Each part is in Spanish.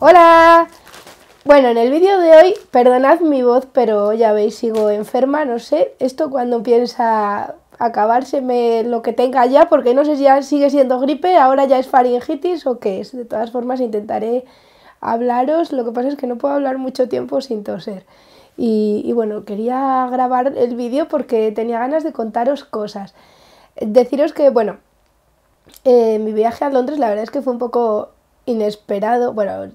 ¡Hola! Bueno, en el vídeo de hoy, perdonad mi voz, pero ya veis, sigo enferma, no sé. Esto cuando piensa acabárseme lo que tenga ya, porque no sé si ya sigue siendo gripe, ahora ya es faringitis o qué es. De todas formas, intentaré hablaros. Lo que pasa es que no puedo hablar mucho tiempo sin toser. Y, bueno, quería grabar el vídeo porque tenía ganas de contaros cosas. Deciros que, bueno, eh, mi viaje a Londres la verdad es que fue un poco inesperado, bueno,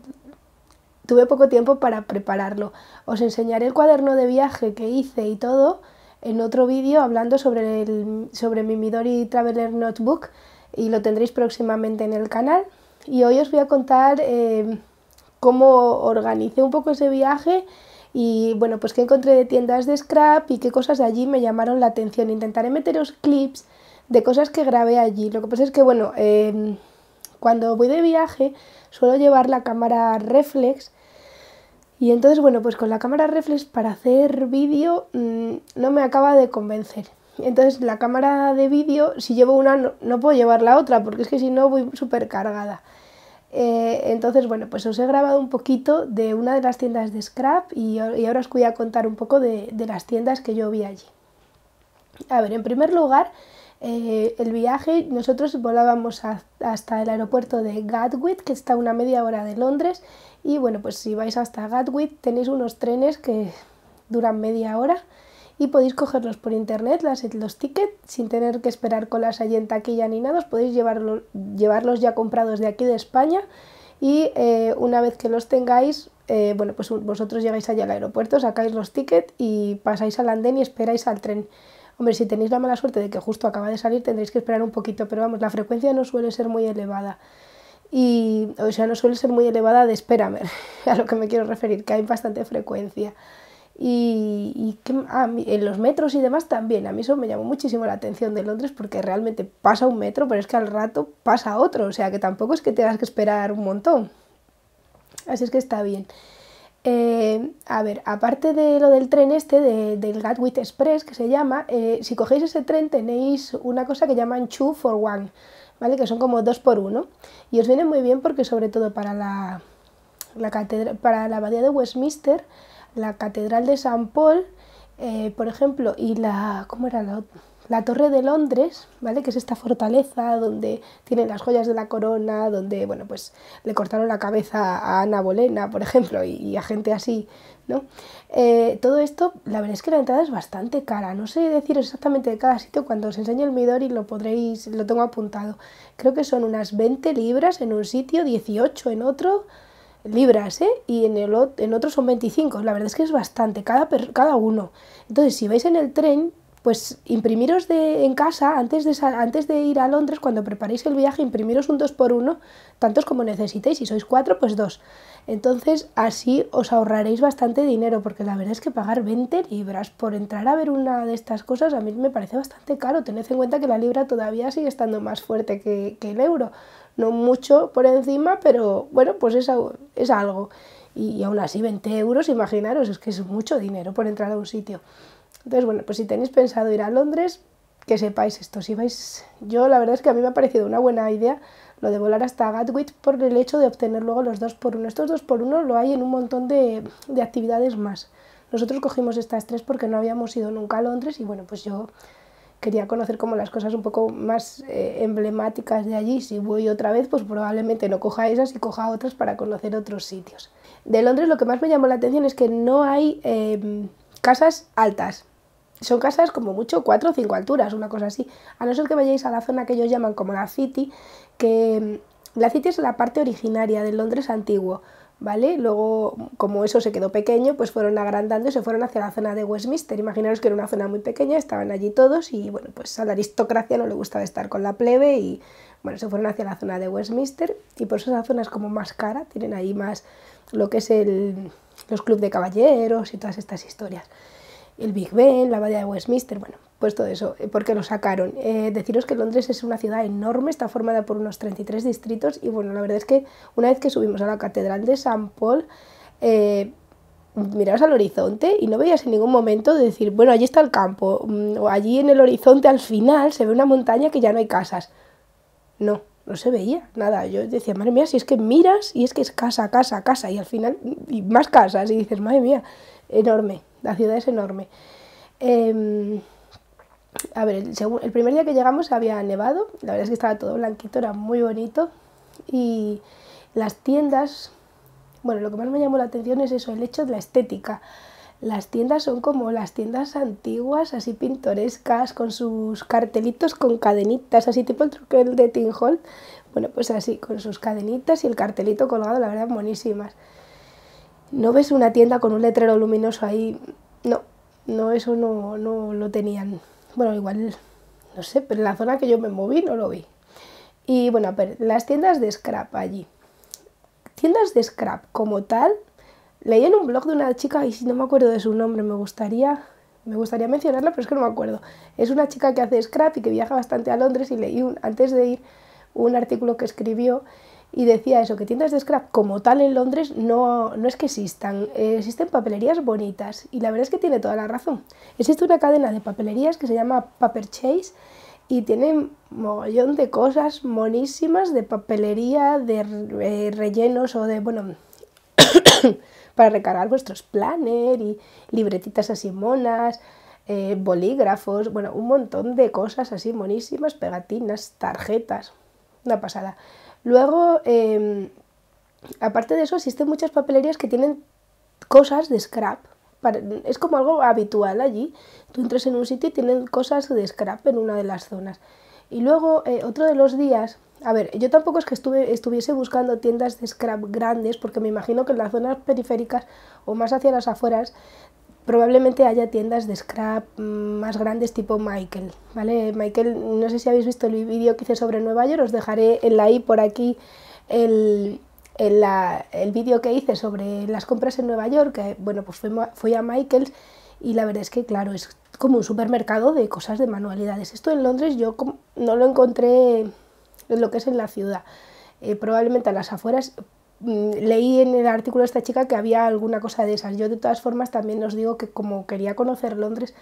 tuve poco tiempo para prepararlo. Os enseñaré el cuaderno de viaje que hice y todo en otro vídeo hablando sobre, el, sobre mi Midori Traveler Notebook y lo tendréis próximamente en el canal. Y hoy os voy a contar eh, cómo organicé un poco ese viaje y bueno, pues qué encontré de tiendas de scrap y qué cosas de allí me llamaron la atención. Intentaré meteros clips de cosas que grabé allí. Lo que pasa es que bueno... Eh, cuando voy de viaje suelo llevar la cámara reflex y entonces bueno, pues con la cámara reflex para hacer vídeo mm, no me acaba de convencer. Entonces la cámara de vídeo, si llevo una, no, puedo llevar la otra porque es que si no voy súper cargada. Eh, entonces, bueno, pues os he grabado un poquito de una de las tiendas de Scrap y, ahora os voy a contar un poco de las tiendas que yo vi allí. A ver, en primer lugar, eh, el viaje, nosotros volábamos hasta el aeropuerto de Gatwick, que está a una media hora de Londres, y bueno, pues si vais hasta Gatwick tenéis unos trenes que duran media hora y podéis cogerlos por internet, las, los tickets, sin tener que esperar colas allí en taquilla ni nada, os podéis llevarlo, llevarlos ya comprados de aquí de España y eh, una vez que los tengáis, eh, bueno, pues vosotros llegáis allá al aeropuerto, sacáis los tickets y pasáis al andén y esperáis al tren. Hombre, si tenéis la mala suerte de que justo acaba de salir, tendréis que esperar un poquito, pero vamos, la frecuencia no suele ser muy elevada. Y, o sea, no suele ser muy elevada de espérame, a lo que me quiero referir, que hay bastante frecuencia. Y, ah, en los metros y demás también, a mí eso me llamó muchísimo la atención de Londres porque realmente pasa un metro, pero es que al rato pasa otro, o sea que tampoco es que tengas que esperar un montón. Así es que está bien. Eh, a ver, aparte de lo del tren este, del Gatwick Express, que se llama, eh, si cogéis ese tren tenéis una cosa que llaman two for one, ¿vale? Que son como dos por uno. Y os viene muy bien porque sobre todo para la, para la abadía de Westminster, la catedral de San Paul, eh, por ejemplo, y la... ¿Cómo era la otra? la Torre de Londres, ¿vale? Que es esta fortaleza donde tienen las joyas de la corona, donde, bueno, pues le cortaron la cabeza a Ana Bolena, por ejemplo, y, a gente así, ¿no? Eh, todo esto, la verdad es que la entrada es bastante cara. No sé decir exactamente de cada sitio, cuando os enseño el Midori lo podréis, lo tengo apuntado. Creo que son unas 20 libras en un sitio, 18 en otro libras, ¿eh? Y en, el, otro son 25. La verdad es que es bastante, cada, cada uno. Entonces, si vais en el tren, pues imprimiros de, en casa, antes de, antes de ir a Londres, cuando preparéis el viaje, imprimiros un dos por uno, tantos como necesitéis. Si sois cuatro, pues dos. Entonces, así os ahorraréis bastante dinero, porque la verdad es que pagar 20 libras por entrar a ver una de estas cosas a mí me parece bastante caro. Tened en cuenta que la libra todavía sigue estando más fuerte que, el euro. No mucho por encima, pero bueno, pues es, es algo. Y, y aún así, 20 euros, imaginaros, es que es mucho dinero por entrar a un sitio. Entonces, bueno, pues si tenéis pensado ir a Londres, que sepáis esto. Si vais, yo la verdad es que a mí me ha parecido una buena idea lo de volar hasta Gatwick por el hecho de obtener luego los dos por uno. Estos dos por uno lo hay en un montón de, actividades más. Nosotros cogimos estas tres porque no habíamos ido nunca a Londres y bueno, pues yo quería conocer como las cosas un poco más eh, emblemáticas de allí. Si voy otra vez, pues probablemente no coja esas y coja otras para conocer otros sitios. De Londres lo que más me llamó la atención es que no hay eh, casas altas son casas como mucho cuatro o cinco alturas, una cosa así. A no ser que vayáis a la zona que ellos llaman como la City, que mm, la City es la parte originaria del Londres antiguo, ¿vale? Luego, como eso se quedó pequeño, pues fueron agrandando y se fueron hacia la zona de Westminster. Imaginaros que era una zona muy pequeña, estaban allí todos y, bueno, pues a la aristocracia no le gustaba estar con la plebe y, bueno, se fueron hacia la zona de Westminster y por eso esa zona es como más cara, tienen ahí más lo que es el, los clubes de caballeros y todas estas historias el Big Ben, la abadía de Westminster, bueno, pues todo eso, eh, porque lo sacaron. Eh, deciros que Londres es una ciudad enorme, está formada por unos 33 distritos y bueno, la verdad es que una vez que subimos a la Catedral de San Paul, eh, mirabas al horizonte y no veías en ningún momento decir, bueno, allí está el campo, mm, o allí en el horizonte al final se ve una montaña que ya no hay casas. No, no se veía nada. Yo decía, madre mía, si es que miras y es que es casa, casa, casa, y al final, y más casas, y dices, madre mía, enorme la ciudad es enorme. Em, a ver, el, primer día que llegamos había nevado, la verdad es que estaba todo blanquito, era muy bonito. Y las tiendas, bueno, lo que más me llamó la atención es eso, el hecho de la estética. Las tiendas son como las tiendas antiguas, así pintorescas, con sus cartelitos con cadenitas, así tipo el truquel de Tin Hall. Bueno, pues así, con sus cadenitas y el cartelito colgado, la verdad, buenísimas no ves una tienda con un letrero luminoso ahí. No, no, eso no, no lo tenían. Bueno, igual, no sé, pero en la zona que yo me moví no lo vi. Y bueno, a ver, las tiendas de scrap allí. Tiendas de scrap como tal, leí en un blog de una chica, y si no me acuerdo de su nombre, me gustaría, me gustaría mencionarla, pero es que no me acuerdo. Es una chica que hace scrap y que viaja bastante a Londres y leí un, antes de ir un artículo que escribió y decía eso, que tiendas de scrap como tal en Londres no, no es que existan, eh, existen papelerías bonitas y la verdad es que tiene toda la razón. Existe una cadena de papelerías que se llama Paper Chase y tienen mogollón de cosas monísimas de papelería, de eh, rellenos o de, bueno, para recargar vuestros planner y libretitas así monas, eh, bolígrafos, bueno, un montón de cosas así monísimas, pegatinas, tarjetas, una pasada. Luego, em, aparte de eso, existen muchas papelerías que tienen cosas de scrap. es como algo habitual allí. Tú entras en un sitio y tienen cosas de scrap en una de las zonas. Y luego, eh, otro de los días, a ver, yo tampoco es que estuve, estuviese buscando tiendas de scrap grandes, porque me imagino que en las zonas periféricas o más hacia las afueras probablemente haya tiendas de scrap mm, más grandes tipo Michael, ¿vale? Michael, no sé si habéis visto el vídeo que hice sobre Nueva York, os dejaré en la i por aquí el, el, vídeo que hice sobre las compras en Nueva York, que bueno, pues fui, a Michael's y la verdad es que claro, es como un supermercado de cosas de manualidades. Esto en Londres yo no lo encontré en lo que es en la ciudad. Eh, probablemente a las afueras Mm, leí en el artículo de esta chica que había alguna cosa de esas. Yo de todas formas también os digo que como quería conocer Londres,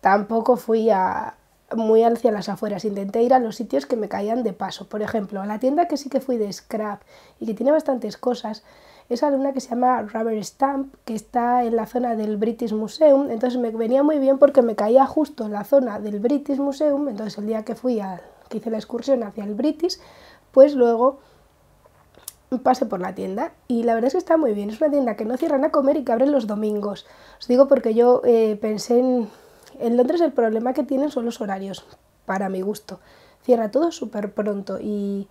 tampoco fui a, muy hacia las afueras. Intenté ir a los sitios que me caían de paso. Por ejemplo, a la tienda que sí que fui de scrap y que tiene bastantes cosas, es una que se llama Rubber Stamp, que está en la zona del British Museum. Entonces me venía muy bien porque me caía justo en la zona del British Museum. Entonces el día que fui, a, que hice la excursión hacia el British, pues luego pase por la tienda y la verdad es que está muy bien. Es una tienda que no cierran a comer y que abren los domingos. Os digo porque yo eh, pensé en... En Londres el problema que tienen son los horarios, para mi gusto. Cierra todo súper pronto y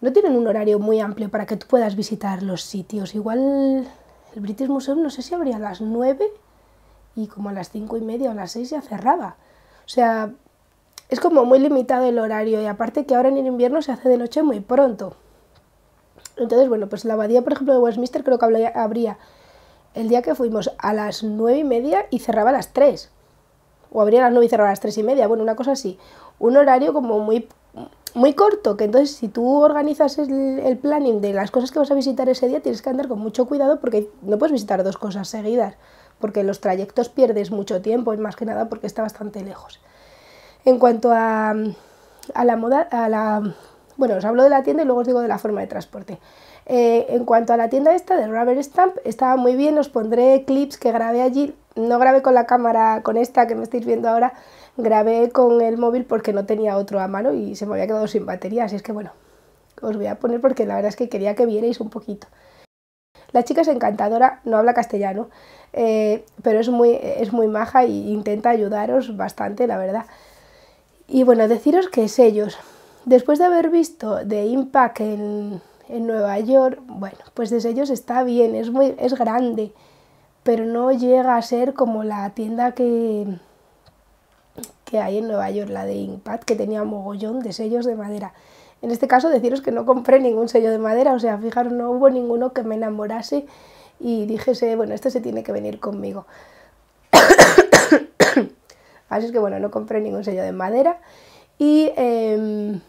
no tienen un horario muy amplio para que tú puedas visitar los sitios. Igual el British Museum no sé si abría a las 9 y como a las 5 y media o a las 6 ya cerraba. O sea, es como muy limitado el horario y aparte que ahora en el invierno se hace de noche muy pronto. Entonces, bueno, pues la abadía, por ejemplo, de Westminster creo que habría el día que fuimos a las nueve y media y cerraba a las 3. O habría a las 9 y cerraba a las 3 y media. Bueno, una cosa así. Un horario como muy, muy corto, que entonces si tú organizas el, planning de las cosas que vas a visitar ese día, tienes que andar con mucho cuidado porque no puedes visitar dos cosas seguidas. Porque los trayectos pierdes mucho tiempo y más que nada porque está bastante lejos. En cuanto a, a la moda, a la bueno, os hablo de la tienda y luego os digo de la forma de transporte. Eh, en cuanto a la tienda esta de Rubber Stamp, estaba muy bien, os pondré clips que grabé allí. No grabé con la cámara, con esta que me estáis viendo ahora, grabé con el móvil porque no tenía otro a mano y se me había quedado sin batería, así es que bueno, os voy a poner porque la verdad es que quería que vierais un poquito. La chica es encantadora, no habla castellano, eh, pero es muy, es muy maja e intenta ayudaros bastante, la verdad. Y bueno, deciros que es ellos. Después de haber visto The Impact en, Nueva York, bueno, pues de sellos está bien, es, muy, es grande, pero no llega a ser como la tienda que, que hay en Nueva York, la de Impact, que tenía mogollón de sellos de madera. En este caso, deciros que no compré ningún sello de madera, o sea, fijaros, no hubo ninguno que me enamorase y dijese, bueno, este se tiene que venir conmigo. Así es que, bueno, no compré ningún sello de madera y em,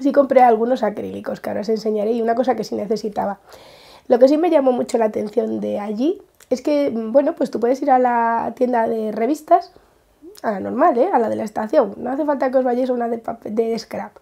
Sí compré algunos acrílicos que ahora os enseñaré y una cosa que sí necesitaba. Lo que sí me llamó mucho la atención de allí es que, mm, bueno, pues tú puedes ir a la tienda de revistas, a la normal, ¿eh? a la de la estación. No hace falta que os vayáis a una de, scrap.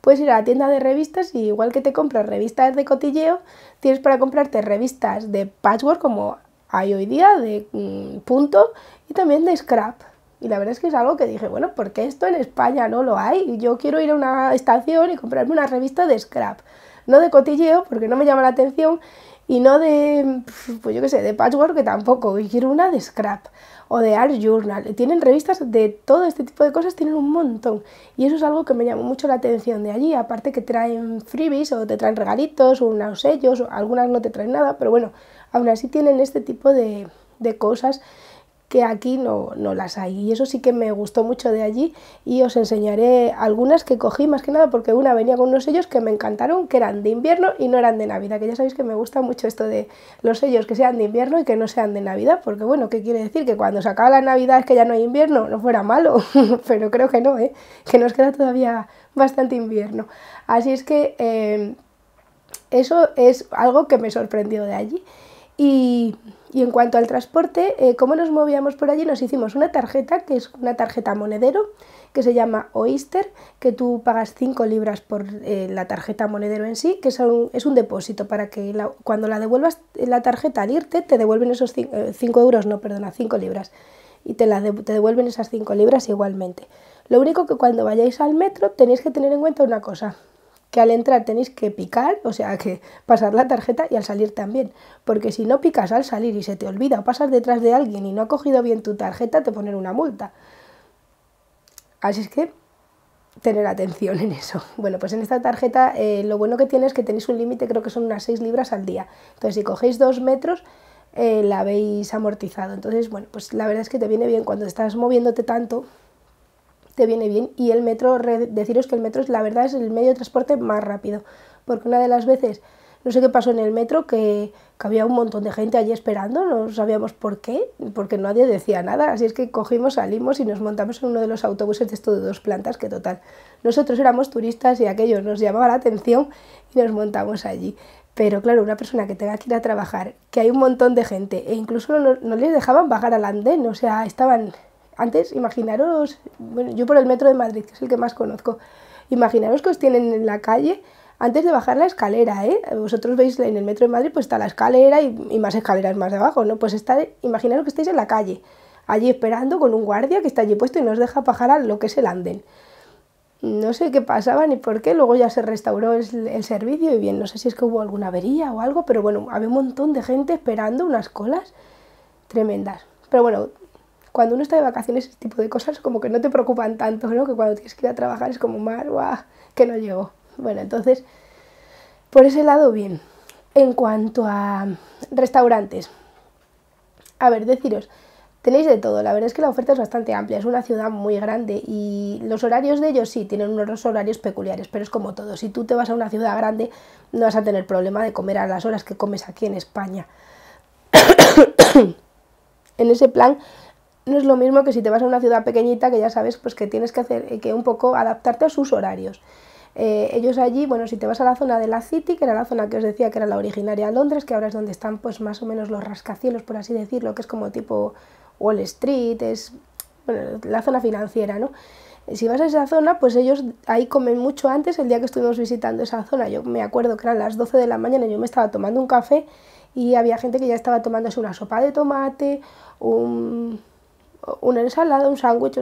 Puedes ir a la tienda de revistas y igual que te compras revistas de cotilleo, tienes para comprarte revistas de patchwork como hay hoy día, de mm, punto, y también de scrap. Y la verdad es que es algo que dije, bueno, ¿por qué esto en España no lo hay? Yo quiero ir a una estación y comprarme una revista de scrap. No de cotilleo, porque no me llama la atención, y no de, pues yo qué sé, de patchwork que tampoco. Y quiero una de scrap o de Art Journal. Tienen revistas de todo este tipo de cosas, tienen un montón. Y eso es algo que me llamó mucho la atención de allí. Aparte que traen freebies o te traen regalitos o unos sellos, o algunas no te traen nada, pero bueno, aún así tienen este tipo de, de cosas que aquí no, no las hay. Y eso sí que me gustó mucho de allí y os enseñaré algunas que cogí más que nada porque una venía con unos sellos que me encantaron, que eran de invierno y no eran de Navidad, que ya sabéis que me gusta mucho esto de los sellos que sean de invierno y que no sean de Navidad, porque bueno, ¿qué quiere decir? Que cuando se acaba la Navidad es que ya no hay invierno, no fuera malo, pero creo que no, ¿eh? que nos queda todavía bastante invierno. Así es que eh, eso es algo que me sorprendió de allí. Y, en cuanto al transporte, eh, cómo nos movíamos por allí, nos hicimos una tarjeta, que es una tarjeta monedero, que se llama Oyster, que tú pagas 5 libras por eh, la tarjeta monedero en sí, que es un, depósito para que cuando la devuelvas eh, la tarjeta al irte, te devuelven esos 5 euros, no, perdona, 5 libras. Y te, la te devuelven esas 5 libras igualmente. Lo único que cuando vayáis al metro tenéis que tener en cuenta una cosa, que al entrar tenéis que picar, o sea, que pasar la tarjeta y al salir también. Porque si no picas al salir y se te olvida o pasas detrás de alguien y no ha cogido bien tu tarjeta, te ponen una multa. Así es que tener atención en eso. Bueno, pues en esta tarjeta eh, lo bueno que tiene es que tenéis un límite, creo que son unas 6 libras al día. Entonces, si cogéis 2 metros, eh, la habéis amortizado. Entonces, bueno, pues la verdad es que te viene bien cuando estás moviéndote tanto, te viene bien. Y el metro, deciros que el metro, es la verdad, es el medio de transporte más rápido. Porque una de las veces, no sé qué pasó en el metro, que, había un montón de gente allí esperando, no sabíamos por qué, porque nadie decía nada. Así es que cogimos, salimos y nos montamos en uno de los autobuses de estos de dos plantas, que total. Nosotros éramos turistas y aquello nos llamaba la atención y nos montamos allí. Pero claro, una persona que tenga que ir a trabajar, que hay un montón de gente, e incluso no les dejaban bajar al andén, o sea, estaban antes, imaginaros, bueno, yo por el metro de Madrid, que es el que más conozco, imaginaros que os tienen en la calle antes de bajar la escalera, ¿eh? Vosotros veis en el metro de Madrid, pues está la escalera y, más escaleras más abajo, ¿no? Pues está, imaginaros que estáis en la calle, allí esperando con un guardia que está allí puesto y nos deja bajar a lo que es el andén. No sé qué pasaba ni por qué, luego ya se restauró el servicio y bien, no sé si es que hubo alguna avería o algo, pero bueno, había un montón de gente esperando unas colas tremendas. Pero bueno, cuando uno está de vacaciones, ese tipo de cosas como que no te preocupan tanto, ¿no? Que cuando tienes que ir a trabajar es como mal, ¡buah! Que no llego. Bueno, entonces, por ese lado, bien. En cuanto a restaurantes, a ver, deciros, tenéis de todo, la verdad es que la oferta es bastante amplia, es una ciudad muy grande y los horarios de ellos sí tienen unos horarios peculiares, pero es como todo, si tú te vas a una ciudad grande no vas a tener problema de comer a las horas que comes aquí en España. en ese plan no es lo mismo que si te vas a una ciudad pequeñita que ya sabes pues que tienes que hacer eh, que un poco adaptarte a sus horarios. Eh, ellos allí, bueno, si te vas a la zona de la City, que era la zona que os decía que era la originaria de Londres, que ahora es donde están pues más o menos los rascacielos, por así decirlo, que es como tipo Wall Street, es bueno, la zona financiera, ¿no? Eh, si vas a esa zona, pues ellos ahí comen mucho antes, el día que estuvimos visitando esa zona, yo me acuerdo que eran las 12 de la mañana, yo me estaba tomando un café y había gente que ya estaba tomándose una sopa de tomate, un una ensalada, un sándwich.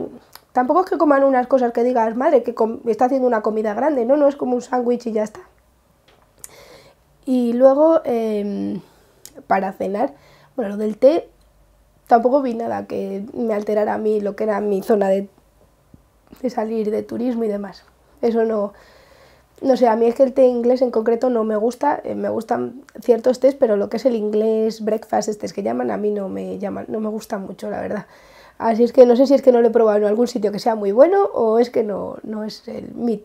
Tampoco es que coman unas cosas que digas, madre, que está haciendo una comida grande, no, no es como un sándwich y ya está. Y luego, em, para cenar, bueno, lo del té, tampoco vi nada que me alterara a mí lo que era mi zona de, salir de turismo y demás. Eso no, no sé, a mí es que el té inglés en concreto no me gusta, eh, me gustan ciertos tés, pero lo que es el inglés breakfast, es que llaman, a mí no me llaman, no me gusta mucho, la verdad. Así es que no sé si es que no lo he probado en algún sitio que sea muy bueno o es que no, no es el, mi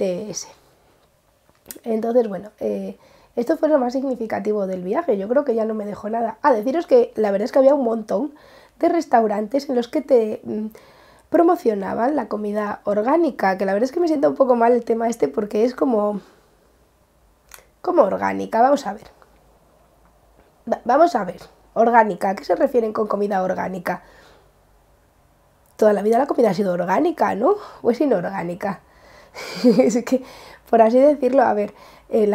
Entonces, bueno, eh, esto fue lo más significativo del viaje. Yo creo que ya no me dejó nada. A ah, deciros que la verdad es que había un montón de restaurantes en los que te mm, promocionaban la comida orgánica, que la verdad es que me siento un poco mal el tema este porque es como... como orgánica, vamos a ver. vamos a ver, orgánica, ¿a qué se refieren con comida orgánica? toda la vida la comida ha sido orgánica, ¿no? O es inorgánica. es que, por así decirlo, a ver, eh,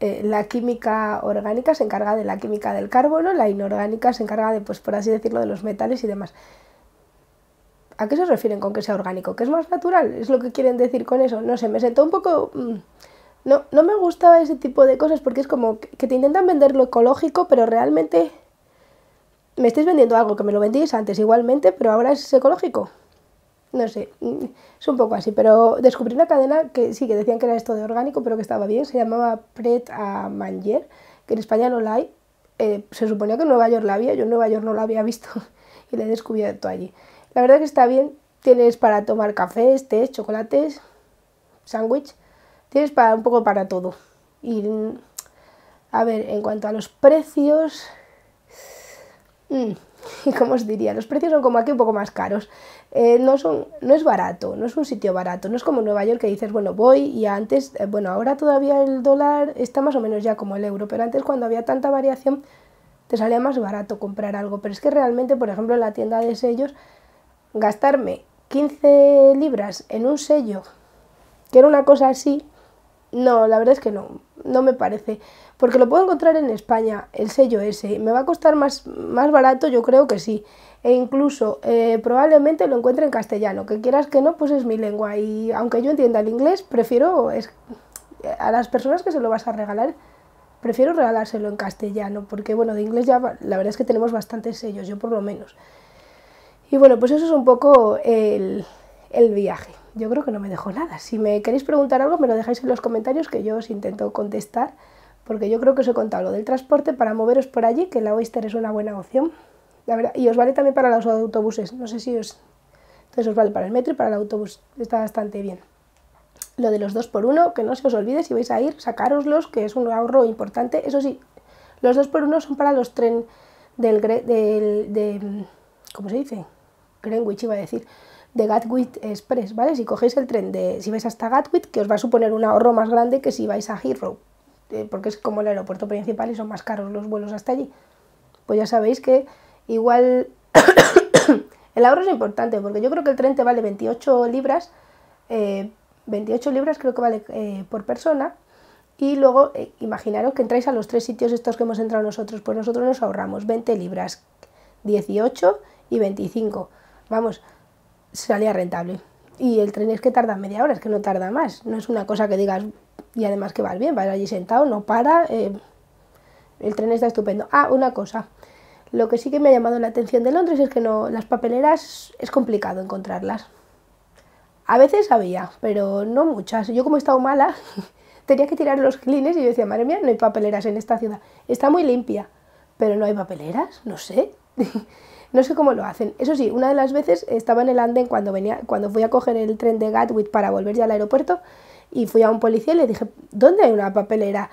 eh, la, química orgánica se encarga de la química del carbono, la inorgánica se encarga de, pues por así decirlo, de los metales y demás. ¿A qué se refieren con que sea orgánico? ¿Que es más natural? ¿Es lo que quieren decir con eso? No sé, me sentó un poco... Mm, no, no me gusta ese tipo de cosas porque es como que te intentan vender lo ecológico, pero realmente me estáis vendiendo algo que me lo vendíais antes igualmente, pero ahora es ecológico. No sé, mm, es un poco así, pero descubrí una cadena que sí, que decían que era esto de orgánico, pero que estaba bien, se llamaba Pret a Manger, que en España no la hay. Eh, se suponía que en Nueva York la había, yo en Nueva York no la había visto y la he descubierto allí. La verdad que está bien, tienes para tomar cafés, té, chocolates, sándwich, tienes para un poco para todo. Y mm, a ver, en cuanto a los precios, Mm. y como os diría, los precios son como aquí un poco más caros. Eh, no, son, no es barato, no es un sitio barato, no es como Nueva York que dices, bueno, voy y antes, eh, bueno, ahora todavía el dólar está más o menos ya como el euro, pero antes cuando había tanta variación te salía más barato comprar algo, pero es que realmente, por ejemplo, en la tienda de sellos, gastarme 15 libras en un sello, que era una cosa así, no, la verdad es que no, no me parece. Porque lo puedo encontrar en España, el sello ese. ¿Me va a costar más, más barato? Yo creo que sí. E incluso eh, probablemente lo encuentre en castellano. Que quieras que no, pues es mi lengua. Y aunque yo entienda el inglés, prefiero a las personas que se lo vas a regalar, prefiero regalárselo en castellano. Porque bueno, de inglés ya la verdad es que tenemos bastantes sellos, yo por lo menos. Y bueno, pues eso es un poco el, el viaje. Yo creo que no me dejo nada. Si me queréis preguntar algo, me lo dejáis en los comentarios que yo os intento contestar porque yo creo que os he contado lo del transporte para moveros por allí, que la Oyster es una buena opción. y os vale también para los autobuses, no sé si os... Entonces os vale para el metro y para el autobús, está bastante bien. Lo de los dos por uno, que no se os olvide si vais a ir, sacároslos, que es un ahorro importante. Eso sí, los dos por uno son para los tren del... de, ¿Cómo se dice? Greenwich iba a decir de Gatwick Express, ¿vale? Si cogéis el tren de, si vais hasta Gatwick, que os va a suponer un ahorro más grande que si vais a Heathrow, eh, porque es como el aeropuerto principal y son más caros los vuelos hasta allí. Pues ya sabéis que igual el ahorro es importante, porque yo creo que el tren te vale 28 libras, 28 eh, libras creo que vale eh, por persona, y luego imaginaros que entráis a los tres sitios estos que hemos entrado nosotros, pues nosotros nos ahorramos 20 libras, 18 y 25. Vamos, salía rentable. Y el tren es que tarda media hora, es que no tarda más. No es una cosa que digas, y además que va bien, va allí sentado, no para, eh, el tren está estupendo. Ah, una cosa, lo que sí que me ha llamado la atención de Londres es que no, las papeleras es complicado encontrarlas. A veces había, pero no muchas. Yo como he estado mala, tenía que tirar los clines y yo decía, madre mía, no hay papeleras en esta ciudad. Está muy limpia, pero no hay papeleras, no sé. no sé cómo lo hacen. Eso sí, una de las veces estaba en el andén cuando, venía, cuando fui a coger el tren de Gatwick para volver ya al aeropuerto y fui a un policía y le dije, ¿dónde hay una papelera?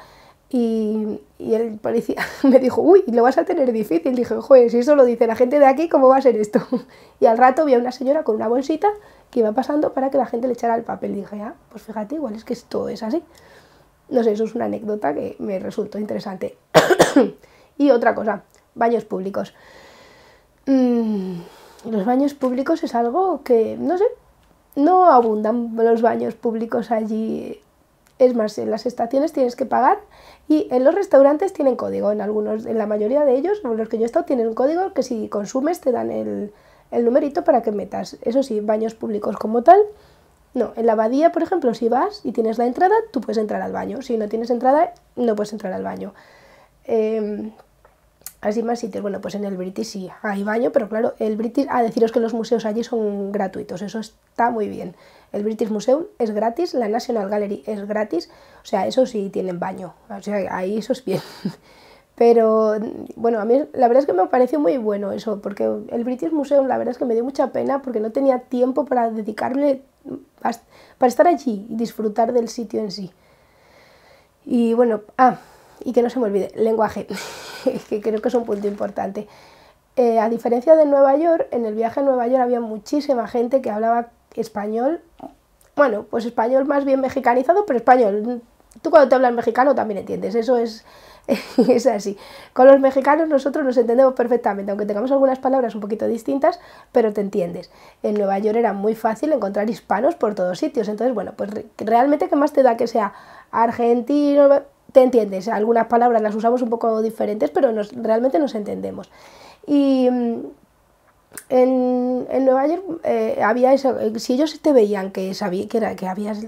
Y, el policía me dijo, uy, lo vas a tener difícil. Dije, joder, si eso lo dice la gente de aquí, ¿cómo va a ser esto? Y al rato vi a una señora con una bolsita que iba pasando para que la gente le echara el papel. Dije, ah, pues fíjate, igual es que esto es así. No sé, eso es una anécdota que me resultó interesante. y otra cosa, baños públicos. Mm, los baños públicos es algo que, no sé, no abundan los baños públicos allí. Es más, en las estaciones tienes que pagar y en los restaurantes tienen código. En algunos, en la mayoría de ellos, en los que yo he estado, tienen un código que si consumes te dan el, numerito para que metas. Eso sí, baños públicos como tal. No, en la abadía, por ejemplo, si vas y tienes la entrada, tú puedes entrar al baño. Si no tienes entrada, no puedes entrar al baño. Em, Así más sitios, bueno, pues en el British sí hay baño, pero claro, el British, a deciros que los museos allí son gratuitos, eso está muy bien. El British Museum es gratis, la National Gallery es gratis, o sea, eso sí tienen baño, o sea, ahí eso es bien. Pero bueno, a mí la verdad es que me pareció muy bueno eso, porque el British Museum la verdad es que me dio mucha pena porque no tenía tiempo para dedicarme para estar allí y disfrutar del sitio en sí. Y bueno, ah, y que no se me olvide, lenguaje. que creo que es un punto importante. Eh, a diferencia de Nueva York, en el viaje a Nueva York había muchísima gente que hablaba español, bueno, pues español más bien mexicanizado, pero español. Tú cuando te hablas mexicano también entiendes, eso es, es así. Con los mexicanos nosotros nos entendemos perfectamente, aunque tengamos algunas palabras un poquito distintas, pero te entiendes. En Nueva York era muy fácil encontrar hispanos por todos sitios, entonces bueno, pues realmente qué más te da que sea argentino, te entiendes. Algunas palabras las usamos un poco diferentes, pero realmente nos entendemos. Y mm, en, en Nueva York eh, había eso, eh, si ellos te veían que sabía que era que habías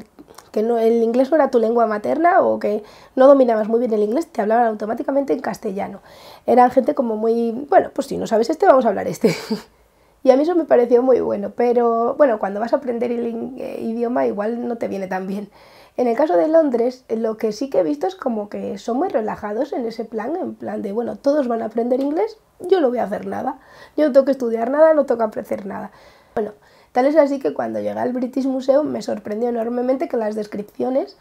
que no, el inglés no era tu lengua materna o que no dominabas muy bien el inglés, te hablaban automáticamente en castellano. Eran gente como muy, bueno, pues si no sabes este, vamos a hablar este. y a mí eso me pareció muy bueno, pero bueno, cuando vas a aprender el eh, idioma igual no te viene tan bien. En el caso de Londres, lo que sí que he visto es como que son muy relajados en ese plan, en plan de, bueno, todos van a aprender inglés, yo no voy a hacer nada, yo no tengo que estudiar nada, no tengo que aprender nada. Bueno, tal es así que cuando llegué al British Museum me sorprendió enormemente que las descripciones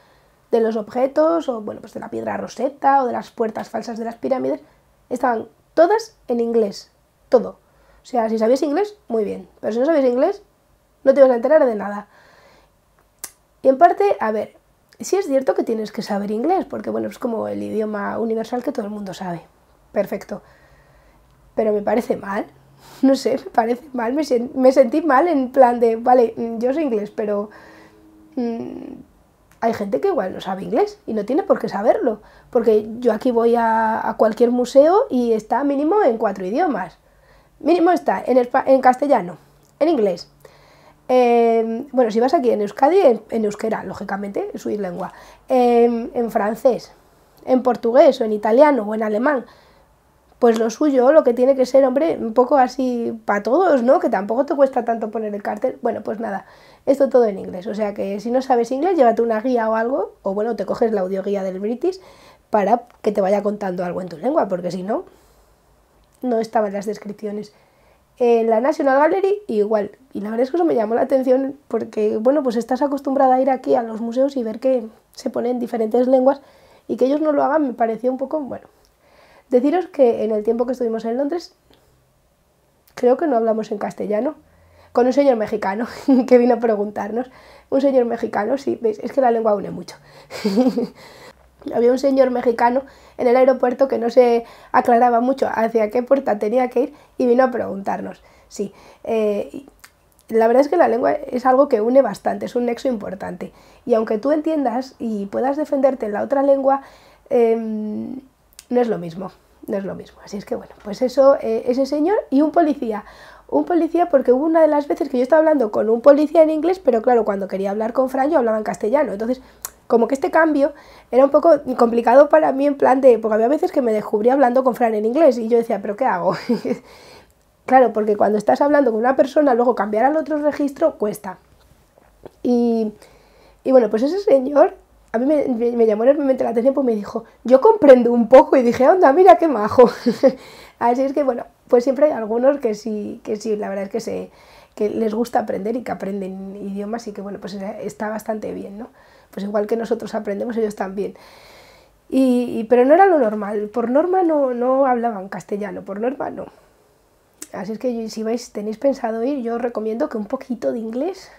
de los objetos, o bueno, pues de la piedra roseta, o de las puertas falsas de las pirámides, estaban todas en inglés, todo. O sea, si sabías inglés, muy bien, pero si no sabías inglés, no te vas a enterar de nada. Y en parte, a ver, Sí es cierto que tienes que saber inglés, porque bueno, es como el idioma universal que todo el mundo sabe. Perfecto. Pero me parece mal. No sé, me parece mal. Me, sentí mal en plan de, vale, mm, yo sé inglés, pero mm, hay gente que igual no sabe inglés y no tiene por qué saberlo. Porque yo aquí voy a, cualquier museo y está mínimo en cuatro idiomas. Mínimo está en castellano, en inglés, Em, bueno, si vas aquí en Euskadi, en, euskera, lógicamente, es su lengua. Em, en francés, en portugués, o en italiano, o en alemán. Pues lo suyo, lo que tiene que ser, hombre, un poco así para todos, ¿no? Que tampoco te cuesta tanto poner el cartel. Bueno, pues nada, esto todo en inglés. O sea que si no sabes inglés, llévate una guía o algo, o bueno, te coges la audioguía del British para que te vaya contando algo en tu lengua, porque si no, no estaban las descripciones en la National Gallery igual. Y la verdad es que eso me llamó la atención porque, bueno, pues estás acostumbrada a ir aquí a los museos y ver que se ponen diferentes lenguas y que ellos no lo hagan me pareció un poco, bueno. Deciros que en el tiempo que estuvimos en Londres, creo que no hablamos en castellano, con un señor mexicano que vino a preguntarnos. Un señor mexicano, sí, es que la lengua une mucho. había un señor mexicano en el aeropuerto que no se aclaraba mucho hacia qué puerta tenía que ir y vino a preguntarnos. Sí, eh, la verdad es que la lengua es algo que une bastante, es un nexo importante. Y aunque tú entiendas y puedas defenderte en la otra lengua, em, no es lo mismo, no es lo mismo. Así es que bueno, pues eso, eh, ese señor y un policía. Un policía, porque hubo una de las veces que yo estaba hablando con un policía en inglés, pero claro, cuando quería hablar con Fran yo hablaba en castellano. Entonces, como que este cambio era un poco complicado para mí en plan de, porque había veces que me descubría hablando con Fran en inglés y yo decía, pero ¿qué hago? claro, porque cuando estás hablando con una persona, luego cambiar al otro registro cuesta. Y, bueno, pues ese señor a mí me, llamó enormemente la atención, porque me dijo, yo comprendo un poco y dije, onda, mira qué majo. Así es que bueno, pues siempre hay algunos que sí, que sí, la verdad es que se que les gusta aprender y que aprenden idiomas y que bueno, pues está bastante bien, ¿no? pues igual que nosotros aprendemos, ellos también. Y, pero no era lo normal, por norma no, no hablaban castellano, por norma no. Así es que si vais, tenéis pensado ir, yo os recomiendo que un poquito de inglés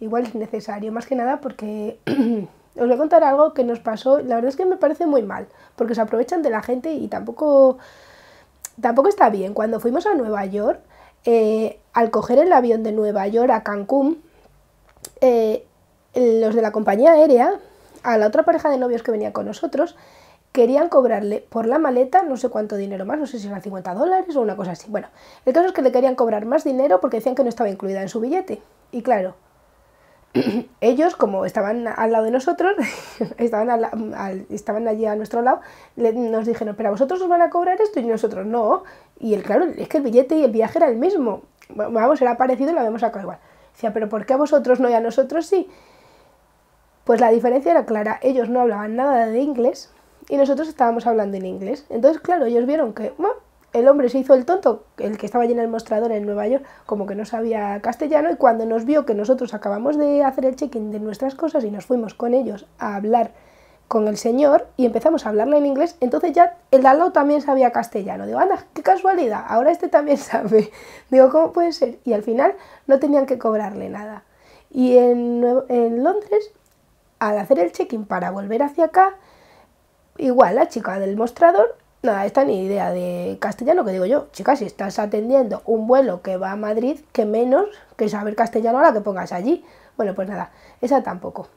igual es necesario, más que nada porque os voy a contar algo que nos pasó, la verdad es que me parece muy mal, porque se aprovechan de la gente y tampoco, tampoco está bien. Cuando fuimos a Nueva York, eh, al coger el avión de Nueva York a Cancún, eh, los de la compañía aérea, a la otra pareja de novios que venía con nosotros, querían cobrarle por la maleta no sé cuánto dinero más, no sé si eran 50 dólares o una cosa así. Bueno, el caso es que le querían cobrar más dinero porque decían que no estaba incluida en su billete. Y claro, ellos, como estaban al lado de nosotros, estaban, al, estaban allí a nuestro lado, nos dijeron, pero a vosotros os van a cobrar esto y nosotros no. Y el claro, es que el billete y el viaje era el mismo. Vamos, era parecido y lo habíamos sacado igual. Decía, pero ¿por qué a vosotros no y a nosotros sí? Pues la diferencia era clara, ellos no hablaban nada de inglés y nosotros estábamos hablando en inglés. Entonces, claro, ellos vieron que el hombre se hizo el tonto, el que estaba allí en el mostrador en Nueva York, como que no sabía castellano y cuando nos vio que nosotros acabamos de hacer el check-in de nuestras cosas y nos fuimos con ellos a hablar con el señor y empezamos a hablarle en inglés, entonces ya el de también sabía castellano. Digo, anda, qué casualidad, ahora este también sabe. Digo, ¿cómo puede ser? Y al final no tenían que cobrarle nada. Y en Londres al hacer el check-in para volver hacia acá, igual la chica del mostrador, nada, esta ni idea de castellano, que digo yo, chica, si estás atendiendo un vuelo que va a Madrid, que menos que saber castellano a la que pongas allí. Bueno, pues nada, esa tampoco.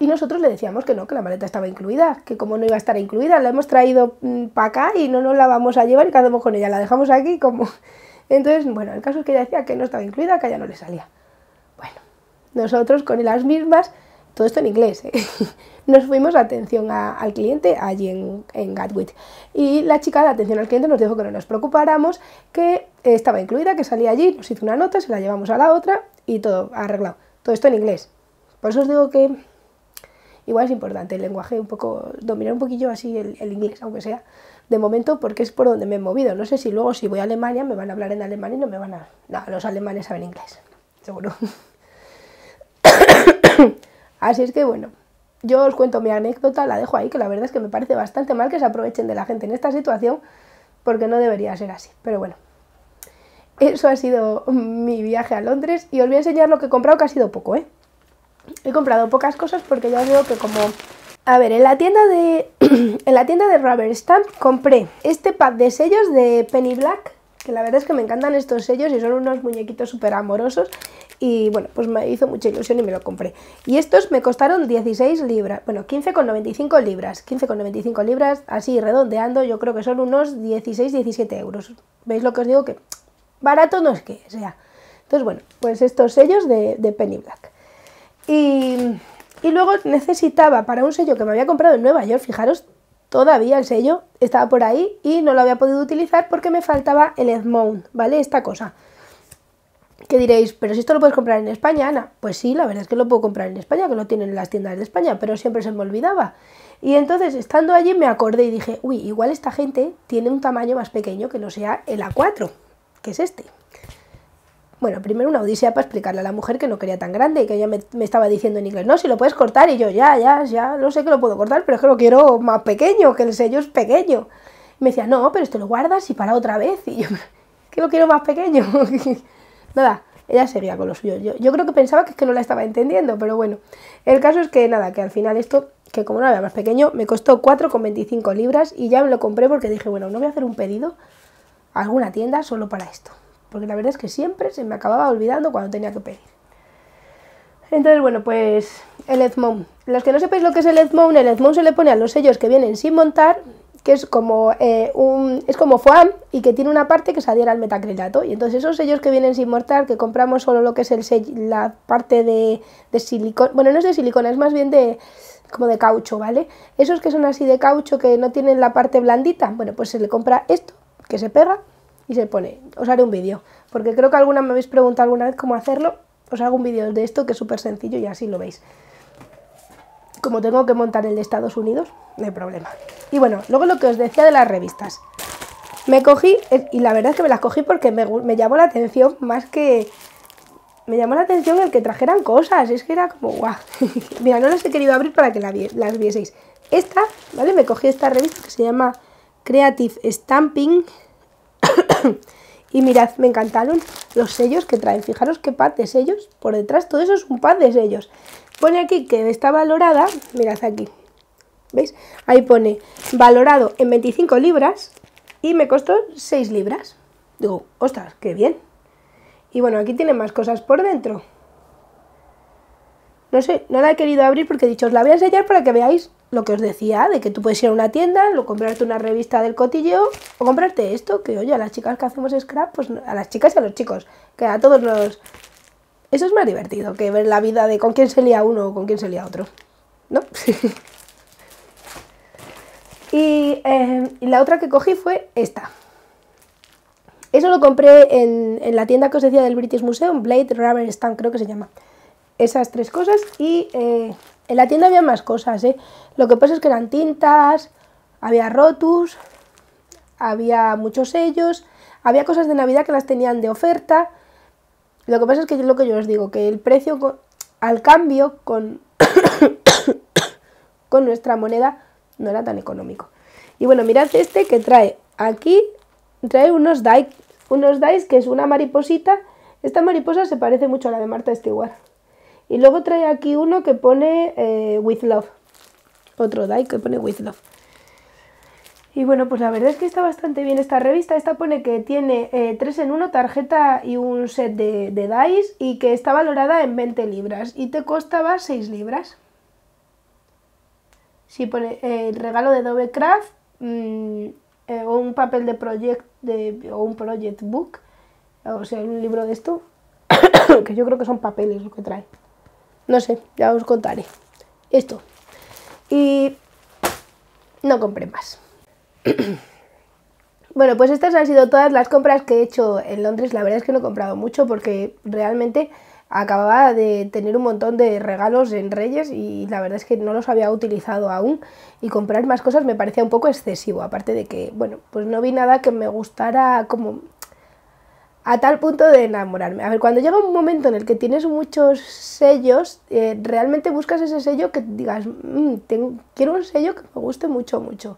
Y nosotros le decíamos que no, que la maleta estaba incluida, que como no iba a estar incluida, la hemos traído mm, para acá y no nos la vamos a llevar y qué con ella, la dejamos aquí como... Entonces, bueno, el caso es que ella decía que no estaba incluida, que ya no le salía. Bueno, nosotros con las mismas todo esto en inglés. ¿eh? Nos fuimos a atención al cliente allí en, Gatwick. Y la chica de atención al cliente nos dijo que no nos preocupáramos, que estaba incluida, que salía allí, nos hizo una nota, se la llevamos a la otra y todo arreglado. Todo esto en inglés. Por eso os digo que igual es importante el lenguaje un poco, dominar un poquillo así el, inglés, aunque sea de momento, porque es por donde me he movido. No sé si luego si voy a Alemania me van a hablar en alemán y no me van a... No, los alemanes saben inglés, seguro. Así es que bueno, yo os cuento mi anécdota, la dejo ahí, que la verdad es que me parece bastante mal que se aprovechen de la gente en esta situación, porque no debería ser así. Pero bueno, eso ha sido mi viaje a Londres y os voy a enseñar lo que he comprado, que ha sido poco, ¿eh? He comprado pocas cosas porque ya os digo que como... A ver, en la tienda de, en la tienda de Rubber Stamp compré este pack de sellos de Penny Black, que la verdad es que me encantan estos sellos y son unos muñequitos súper amorosos. Y bueno, pues me hizo mucha ilusión y me lo compré. Y estos me costaron 16 libras, bueno, 15,95 libras, 15,95 libras, así redondeando, yo creo que son unos 16-17 euros. ¿Veis lo que os digo? Que barato no es que sea. Entonces, bueno, pues estos sellos de, Penny Black. Y, y luego necesitaba para un sello que me había comprado en Nueva York, fijaros, todavía el sello estaba por ahí y no lo había podido utilizar porque me faltaba el Edmond, ¿vale? Esta cosa que diréis, pero si esto lo puedes comprar en España, Ana. Pues sí, la verdad es que lo puedo comprar en España, que lo tienen en las tiendas de España, pero siempre se me olvidaba. Y entonces, estando allí, me acordé y dije, uy, igual esta gente tiene un tamaño más pequeño que no sea el A4, que es este. Bueno, primero una odisea para explicarle a la mujer que no quería tan grande y que ella me, estaba diciendo en inglés, no, si lo puedes cortar. Y yo, ya, ya, ya, no sé que lo puedo cortar, pero es que lo quiero más pequeño, que el sello es pequeño. me decía, no, pero esto lo guardas y para otra vez. Y yo, que lo quiero más pequeño. Nada, ella seguía con lo suyo. Yo, yo creo que pensaba que es que no la estaba entendiendo, pero bueno. El caso es que nada, que al final esto, que como no era más pequeño, me costó 4,25 libras y ya me lo compré porque dije, bueno, no voy a hacer un pedido a alguna tienda solo para esto. Porque la verdad es que siempre se me acababa olvidando cuando tenía que pedir. Entonces, bueno, pues el Edmond, Los que no sepáis lo que es el Edmond, el Edmond se le pone a los sellos que vienen sin montar, que es como eh, un es como FOAM y que tiene una parte que se adhiere al metacrilato. Y entonces esos sellos que vienen sin mortar, que compramos solo lo que es el la parte de, de silicona, bueno, no es de silicona, es más bien de como de caucho, ¿vale? Esos que son así de caucho que no tienen la parte blandita, bueno, pues se le compra esto, que se pega y se pone. Os haré un vídeo, porque creo que alguna me habéis preguntado alguna vez cómo hacerlo. Os hago un vídeo de esto que es súper sencillo y así lo veis como tengo que montar el de Estados Unidos, no hay problema. Y bueno, luego lo que os decía de las revistas. Me cogí, eh, y la verdad es que me las cogí porque me, llamó la atención más que... Me llamó la atención el que trajeran cosas, es que era como guau. Mira, no las he querido abrir para que las vieseis. Esta, ¿vale? Me cogí esta revista que se llama Creative Stamping. y mirad, me encantaron los sellos que traen. Fijaros qué pad de sellos. Por detrás todo eso es un pad de sellos. Pone aquí que está valorada, mirad aquí, ¿veis? Ahí pone valorado en 25 libras y me costó 6 libras. Digo, ostras, qué bien. Y bueno, aquí tiene más cosas por dentro. No sé, no la he querido abrir porque he dicho, os la voy a enseñar para que veáis lo que os decía, de que tú puedes ir a una tienda, lo comprarte una revista del cotilleo, o comprarte esto, que oye, a las chicas que hacemos scrap, pues a las chicas y a los chicos, que a todos nos, eso es más divertido que ver la vida de con quién se lía uno o con quién se lía otro. ¿No? Em, y, la otra que cogí fue esta. Eso lo compré en, la tienda que os decía del British Museum, Blade Rubber Stand creo que se llama. Esas tres cosas. Y eh, en la tienda había más cosas, ¿eh? Lo que pasa es que eran tintas, había rotus, había muchos sellos, había cosas de Navidad que las tenían de oferta lo que pasa es que es lo que yo os digo, que el precio al cambio con, con nuestra moneda no era tan económico. Y bueno, mirad este que trae aquí, trae unos dice, unos dice que es una mariposita. Esta mariposa se parece mucho a la de Marta Stewart. Y luego trae aquí uno que pone eh, With Love. Otro die que pone With Love. Y bueno, pues la verdad es que está bastante bien esta revista. Esta pone que tiene 3 eh, en 1, tarjeta y un set de, de dice y que está valorada en 20 libras y te costaba 6 libras. Si sí, pone eh, el regalo de Dovecraft Craft mm, eh, o un papel de project de, o un project book, o sea, un libro de esto, que yo creo que son papeles lo que trae. No sé, ya os contaré. Esto. Y no compré más. Bueno, pues estas han sido todas las compras que he hecho en Londres. La verdad es que no he comprado mucho porque realmente acababa de tener un montón de regalos en Reyes y la verdad es que no los había utilizado aún y comprar más cosas me parecía un poco excesivo, aparte de que, bueno, pues no vi nada que me gustara como a tal punto de enamorarme. A ver, cuando llega un momento en el que tienes muchos sellos, eh, realmente buscas ese sello que digas, mm, quiero un sello que me guste mucho, mucho.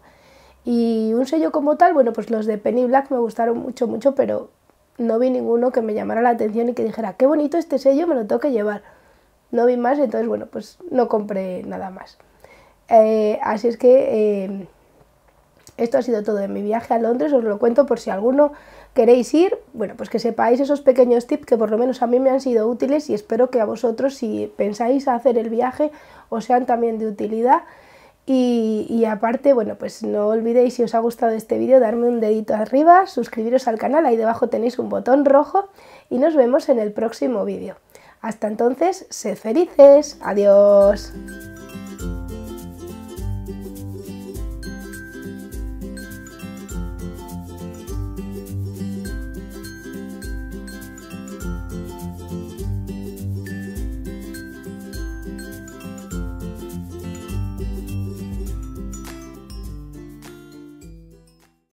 Y un sello como tal, bueno, pues los de Penny Black me gustaron mucho, mucho, pero no vi ninguno que me llamara la atención y que dijera, qué bonito este sello, me lo tengo que llevar. No vi más, entonces, bueno, pues no compré nada más. Eh, así es que eh, esto ha sido todo de mi viaje a Londres, os lo cuento por si alguno queréis ir, bueno, pues que sepáis esos pequeños tips que por lo menos a mí me han sido útiles y espero que a vosotros, si pensáis hacer el viaje, os sean también de utilidad. Y, aparte, bueno, pues no olvidéis, si os ha gustado este vídeo, darme un dedito arriba, suscribiros al canal, ahí debajo tenéis un botón rojo y nos vemos en el próximo vídeo. Hasta entonces, sed felices, adiós.